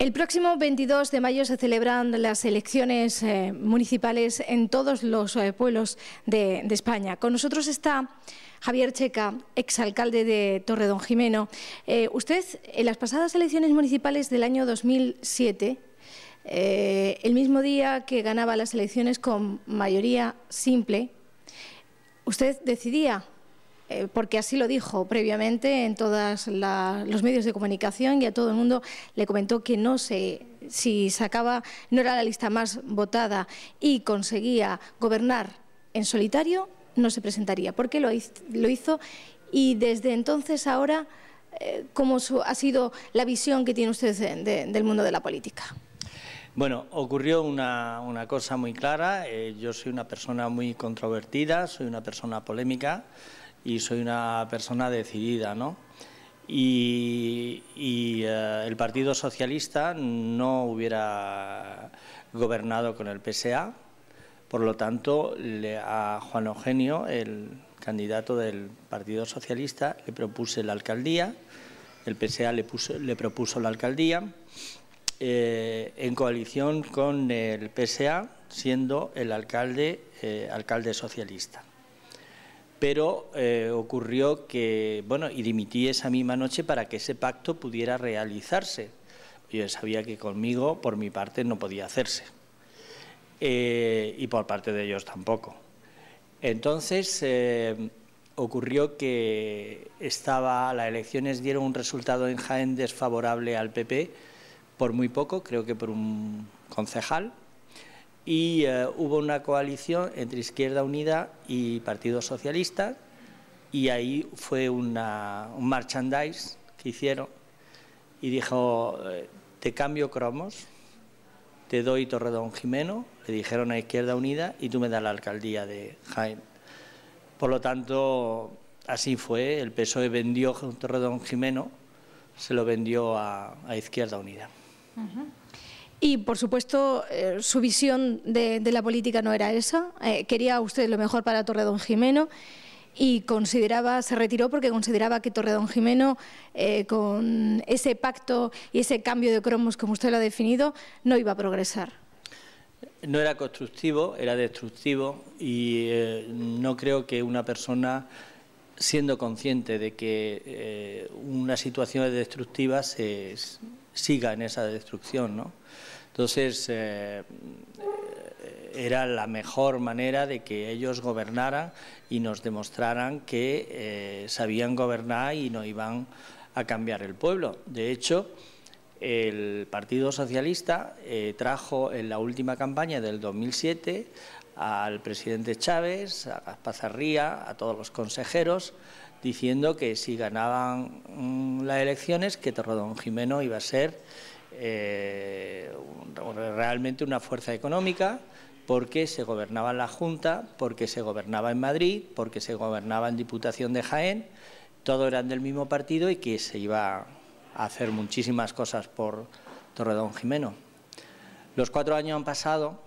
El próximo 22 de mayo se celebran las elecciones eh, municipales en todos los eh, pueblos de, España. Con nosotros está Javier Checa, exalcalde de Don Jimeno. Eh, usted, en las pasadas elecciones municipales del año 2007, el mismo día que ganaba las elecciones con mayoría simple, usted decidía eh, porque así lo dijo previamente en todos los medios de comunicación y a todo el mundo le comentó que no sé si sacaba no era la lista más votada y conseguía gobernar en solitario no se presentaría ¿Por qué lo hizo y desde entonces ahora eh, cómo ha sido la visión que tiene usted del mundo de la política. Bueno, ocurrió una, cosa muy clara. Eh, yo soy una persona muy controvertida, soy una persona polémica y soy una persona decidida, ¿no? Y, eh, el Partido Socialista no hubiera gobernado con el PSA, por lo tanto, le, a Juan Eugenio, el candidato del Partido Socialista, le propuse la alcaldía, el PSA le, le propuso la alcaldía, eh, en coalición con el PSA, siendo el alcalde, eh, alcalde socialista pero eh, ocurrió que, bueno, y dimití esa misma noche para que ese pacto pudiera realizarse. Yo sabía que conmigo, por mi parte, no podía hacerse. Eh, y por parte de ellos tampoco. Entonces eh, ocurrió que estaba, las elecciones dieron un resultado en Jaén desfavorable al PP por muy poco, creo que por un concejal, y eh, hubo una coalición entre Izquierda Unida y Partido Socialista y ahí fue un merchandise que hicieron y dijo, eh, te cambio cromos, te doy Torredón Jimeno, le dijeron a Izquierda Unida y tú me das la alcaldía de Jaén. Por lo tanto, así fue, el PSOE vendió Torredón Jimeno, se lo vendió a, Izquierda Unida. Y, por supuesto, eh, su visión de, la política no era esa. Eh, quería usted lo mejor para Torredón Jimeno y consideraba, se retiró porque consideraba que Torredón Jimeno, eh, con ese pacto y ese cambio de cromos como usted lo ha definido, no iba a progresar. No era constructivo, era destructivo y no creo que una persona, siendo consciente de que una situación es destructiva, se siga en esa destrucción, ¿no? Entonces, eh, eh, era la mejor manera de que ellos gobernaran y nos demostraran que eh, sabían gobernar y no iban a cambiar el pueblo. De hecho, el Partido Socialista trajo en la última campaña del 2007 al presidente Chávez, a Pazarría, a todos los consejeros, diciendo que si ganaban mm, las elecciones, que Torredón Jimeno iba a ser eh, realmente una fuerza económica porque se gobernaba en la Junta, porque se gobernaba en Madrid, porque se gobernaba en Diputación de Jaén, todos eran del mismo partido y que se iba a hacer muchísimas cosas por Torredón Jimeno. Los cuatro años han pasado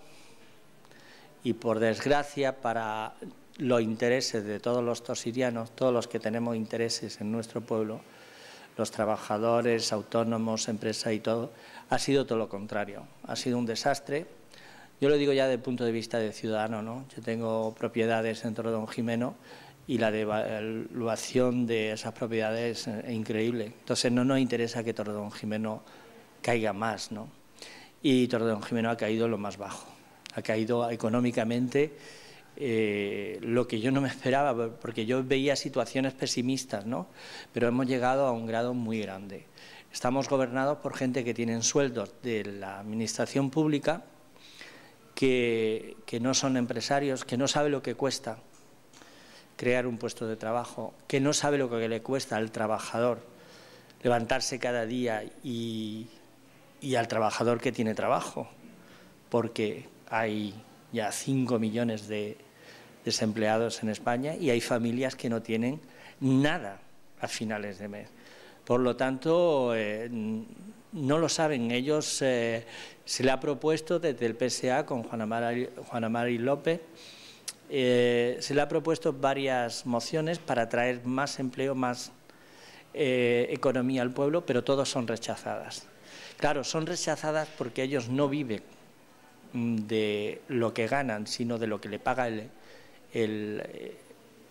y por desgracia para los intereses de todos los tosirianos, todos los que tenemos intereses en nuestro pueblo, los trabajadores, autónomos, empresa y todo, ha sido todo lo contrario. Ha sido un desastre. Yo lo digo ya desde el punto de vista de ciudadano, ¿no? Yo tengo propiedades en de Don Jimeno y la devaluación de esas propiedades es increíble. Entonces no nos interesa que Tordón Jimeno caiga más, ¿no? Y Don Jimeno ha caído lo más bajo, ha caído económicamente eh, lo que yo no me esperaba, porque yo veía situaciones pesimistas, ¿no? Pero hemos llegado a un grado muy grande. Estamos gobernados por gente que tienen sueldos de la administración pública, que, no son empresarios, que no sabe lo que cuesta crear un puesto de trabajo, que no sabe lo que le cuesta al trabajador levantarse cada día y al trabajador que tiene trabajo, porque hay ya 5 millones de desempleados en España y hay familias que no tienen nada a finales de mes. Por lo tanto, eh, no lo saben ellos. Eh, se le ha propuesto desde el PSA con Juan Mari, y López, eh, se le ha propuesto varias mociones para traer más empleo, más economía al pueblo, pero todas son rechazadas. Claro, son rechazadas porque ellos no viven de lo que ganan, sino de lo que le paga el,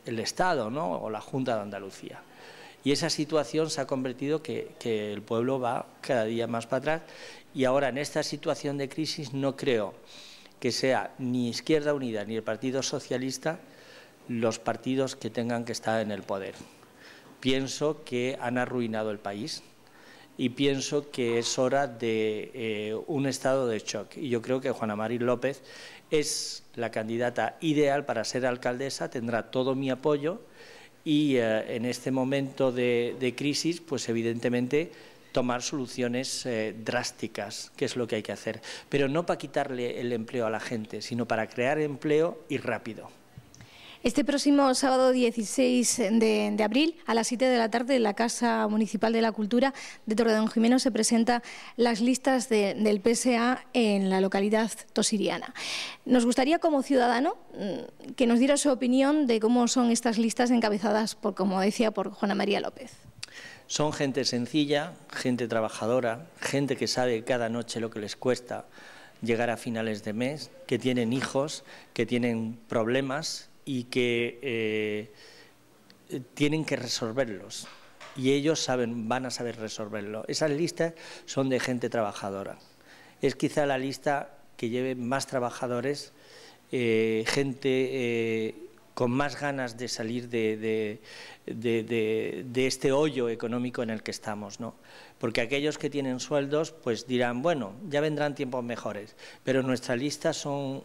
Estado ¿no? o la Junta de Andalucía. Y esa situación se ha convertido que, que el pueblo va cada día más para atrás y ahora en esta situación de crisis no creo que sea ni Izquierda Unida ni el Partido Socialista los partidos que tengan que estar en el poder. Pienso que han arruinado el país, y pienso que es hora de eh, un estado de shock. Y yo creo que Juana Marín López es la candidata ideal para ser alcaldesa, tendrá todo mi apoyo y eh, en este momento de, crisis, pues evidentemente tomar soluciones eh, drásticas, que es lo que hay que hacer. Pero no para quitarle el empleo a la gente, sino para crear empleo y rápido. Este próximo sábado 16 de, abril a las 7 de la tarde en la Casa Municipal de la Cultura de Torredón Jimeno se presentan las listas del PSA en la localidad tosiriana. Nos gustaría como ciudadano mm, que nos diera su opinión de cómo son estas listas encabezadas por, como decía, por Juana María López. Son gente sencilla, gente trabajadora, gente que sabe cada noche lo que les cuesta llegar a finales de mes, que tienen hijos, que tienen problemas y que eh, tienen que resolverlos. Y ellos saben, van a saber resolverlo. Esas listas son de gente trabajadora. Es quizá la lista que lleve más trabajadores, eh, gente eh, con más ganas de salir de, este hoyo económico en el que estamos, ¿no? Porque aquellos que tienen sueldos, pues dirán, bueno, ya vendrán tiempos mejores, pero en nuestra lista son,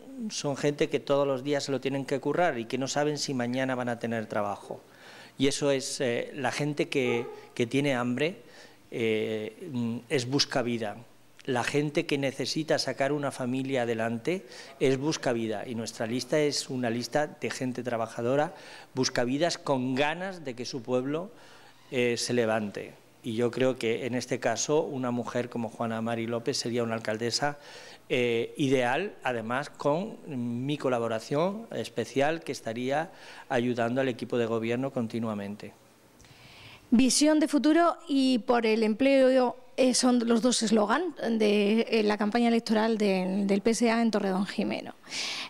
gente que todos los días se lo tienen que currar y que no saben si mañana van a tener trabajo. Y eso es eh, la gente que, tiene hambre, eh, es busca vida la gente que necesita sacar una familia adelante es Buscavida y nuestra lista es una lista de gente trabajadora, Buscavidas con ganas de que su pueblo eh, se levante. Y yo creo que en este caso una mujer como Juana Mari López sería una alcaldesa eh, ideal, además con mi colaboración especial que estaría ayudando al equipo de gobierno continuamente. Visión de futuro y por el empleo eh, son los dos eslogan de eh, la campaña electoral del PSA en Torredón Jimeno.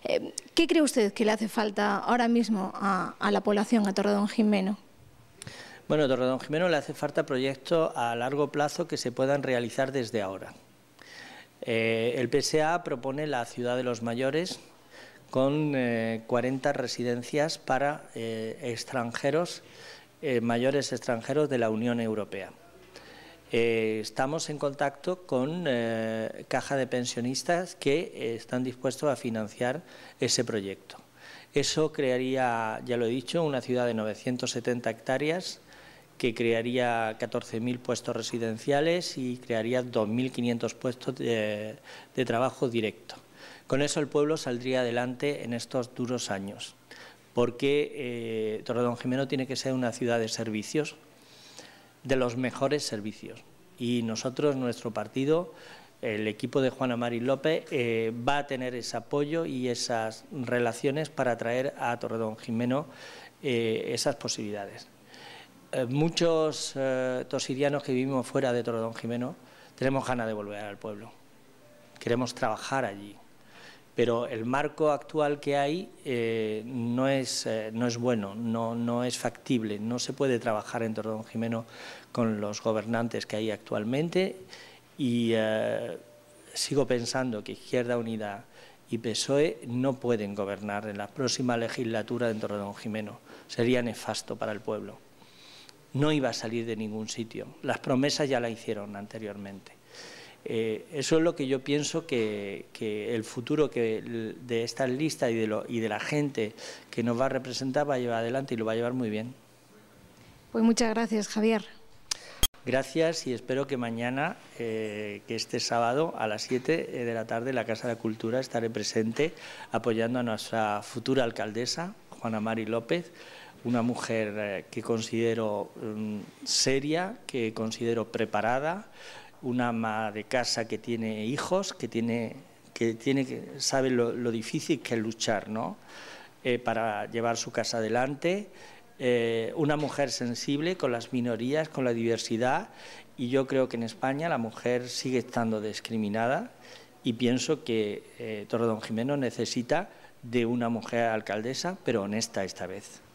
Eh, ¿Qué cree usted que le hace falta ahora mismo a, la población, a Torredón Jimeno? Bueno, a Torredón Jimeno le hace falta proyectos a largo plazo que se puedan realizar desde ahora. el PSA propone la ciudad de los mayores con 40 residencias para extranjeros eh, mayores extranjeros de la Unión Europea. Eh, estamos en contacto con eh, caja de pensionistas que están dispuestos a financiar ese proyecto. Eso crearía, ya lo he dicho, una ciudad de 970 hectáreas que crearía 14.000 puestos residenciales y crearía 2.500 puestos de trabajo directo. Con eso el pueblo saldría adelante en estos duros años porque eh, Jimeno tiene que ser una ciudad de servicios, de los mejores servicios. Y nosotros, nuestro partido, el equipo de Juana Mari López eh, va a tener ese apoyo y esas relaciones para traer a Torredonjimeno eh, esas posibilidades. Eh, muchos eh, tosirianos que vivimos fuera de Jimeno tenemos ganas de volver al pueblo, queremos trabajar allí pero el marco actual que hay eh, no, es, eh, no es bueno, no, no es factible, no se puede trabajar en don Jimeno con los gobernantes que hay actualmente y eh, sigo pensando que Izquierda Unida y PSOE no pueden gobernar en la próxima legislatura en don Jimeno, sería nefasto para el pueblo. No iba a salir de ningún sitio, las promesas ya la hicieron anteriormente. Eh, eso es lo que yo pienso que, el futuro que de esta lista y de, lo, y de la gente que nos va a representar va a llevar adelante y lo va a llevar muy bien. Pues muchas gracias, Javier. Gracias y espero que mañana, eh, que este sábado a las 7 eh, de la tarde en la Casa de la Cultura estaré presente apoyando a nuestra futura alcaldesa, Juana Mari López, una mujer que considero mm, seria, que considero preparada, una ama de casa que tiene hijos, que tiene que sabe lo, difícil que es luchar, ¿no? Eh, para llevar su casa adelante. Eh, una mujer sensible con las minorías, con la diversidad, y yo creo que en España la mujer sigue estando discriminada y pienso que eh, Don Jimeno necesita de una mujer alcaldesa, pero honesta esta vez.